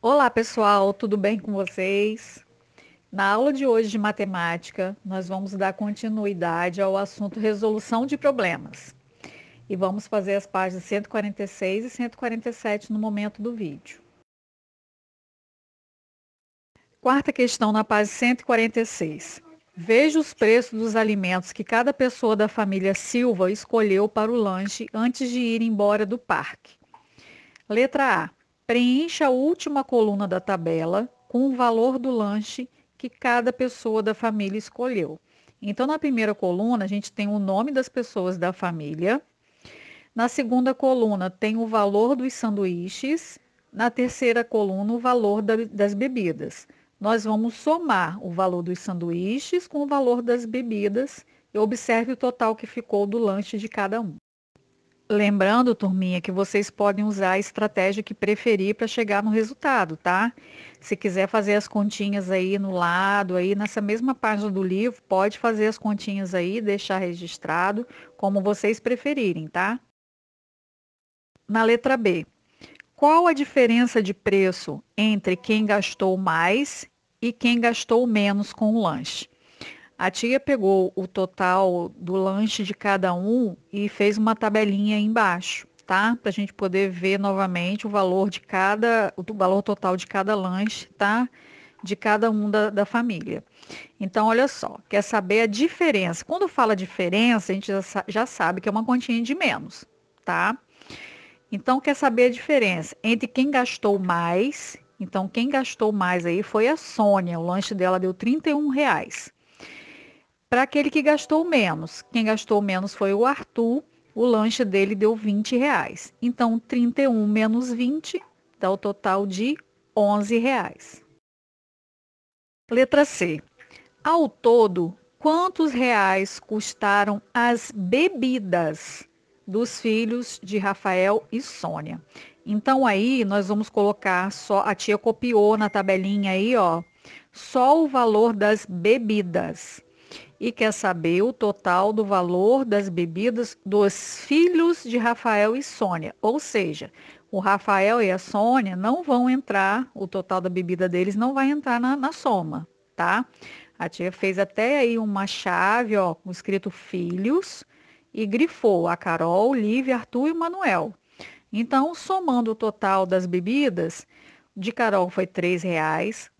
Olá pessoal, tudo bem com vocês? Na aula de hoje de matemática, nós vamos dar continuidade ao assunto resolução de problemas. E vamos fazer as páginas 146 e 147 no momento do vídeo. Quarta questão na página 146. Veja os preços dos alimentos que cada pessoa da família Silva escolheu para o lanche antes de ir embora do parque. Letra A. Preencha a última coluna da tabela com o valor do lanche que cada pessoa da família escolheu. Então, na primeira coluna, a gente tem o nome das pessoas da família. Na segunda coluna, tem o valor dos sanduíches. Na terceira coluna, o valor da, das bebidas nós vamos somar o valor dos sanduíches com o valor das bebidas e observe o total que ficou do lanche de cada um. Lembrando, turminha, que vocês podem usar a estratégia que preferir para chegar no resultado, tá? Se quiser fazer as continhas aí no lado, aí nessa mesma página do livro, pode fazer as continhas aí, deixar registrado, como vocês preferirem, tá? Na letra B, qual a diferença de preço entre quem gastou mais e quem gastou menos com o lanche. A tia pegou o total do lanche de cada um e fez uma tabelinha embaixo, tá? Para a gente poder ver novamente o valor de cada, o valor total de cada lanche, tá? De cada um da, da família. Então, olha só, quer saber a diferença. Quando fala diferença, a gente já, já sabe que é uma continha de menos, tá? Então, quer saber a diferença entre quem gastou mais então, quem gastou mais aí foi a Sônia. O lanche dela deu R$ reais. Para aquele que gastou menos, quem gastou menos foi o Arthur. O lanche dele deu 20 reais. Então, 31 menos 20 dá o total de 11 reais. Letra C. Ao todo, quantos reais custaram as bebidas dos filhos de Rafael e Sônia? Então aí nós vamos colocar só, a tia copiou na tabelinha aí, ó, só o valor das bebidas. E quer saber o total do valor das bebidas dos filhos de Rafael e Sônia. Ou seja, o Rafael e a Sônia não vão entrar, o total da bebida deles não vai entrar na, na soma, tá? A tia fez até aí uma chave, ó, com escrito filhos e grifou a Carol, Lívia, Arthur e o Manuel. Então, somando o total das bebidas, de Carol foi R$ reais,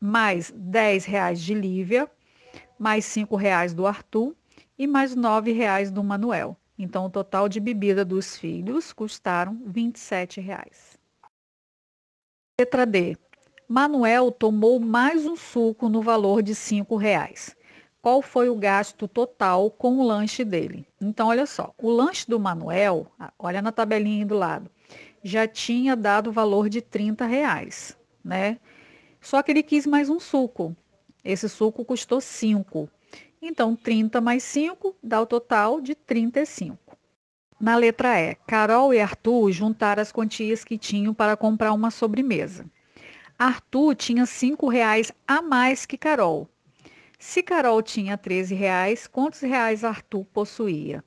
mais R$ reais de Lívia, mais R$ reais do Arthur e mais R$ reais do Manuel. Então, o total de bebida dos filhos custaram R$ reais. Letra D. Manuel tomou mais um suco no valor de R$ reais qual foi o gasto total com o lanche dele. Então, olha só, o lanche do Manuel, ah, olha na tabelinha do lado, já tinha dado o valor de 30 reais, né? Só que ele quis mais um suco. Esse suco custou 5. Então, 30 mais 5 dá o total de 35. Na letra E, Carol e Arthur juntaram as quantias que tinham para comprar uma sobremesa. Arthur tinha R$ reais a mais que Carol, se Carol tinha 13 reais, quantos reais Arthur possuía?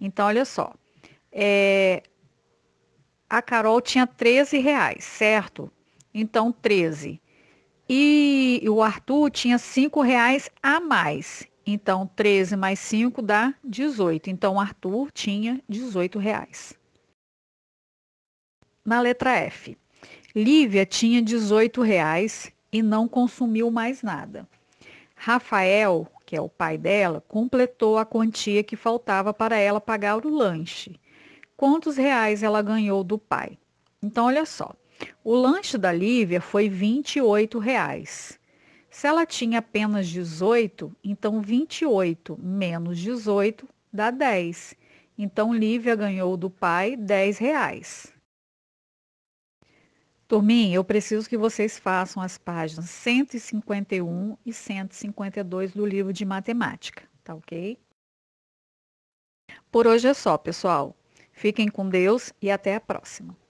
Então, olha só. É, a Carol tinha 13 reais, certo? Então, 13. E o Arthur tinha 5 reais a mais. Então, 13 mais 5 dá 18. Então, o Arthur tinha 18 reais. Na letra F, Lívia tinha 18 reais e não consumiu mais nada. Rafael, que é o pai dela, completou a quantia que faltava para ela pagar o lanche. Quantos reais ela ganhou do pai? Então, olha só. O lanche da Lívia foi R$ 28. Reais. Se ela tinha apenas 18, então 28 menos 18 dá 10. Então Lívia ganhou do pai 10 reais mim, eu preciso que vocês façam as páginas 151 e 152 do livro de matemática, tá ok? Por hoje é só, pessoal. Fiquem com Deus e até a próxima.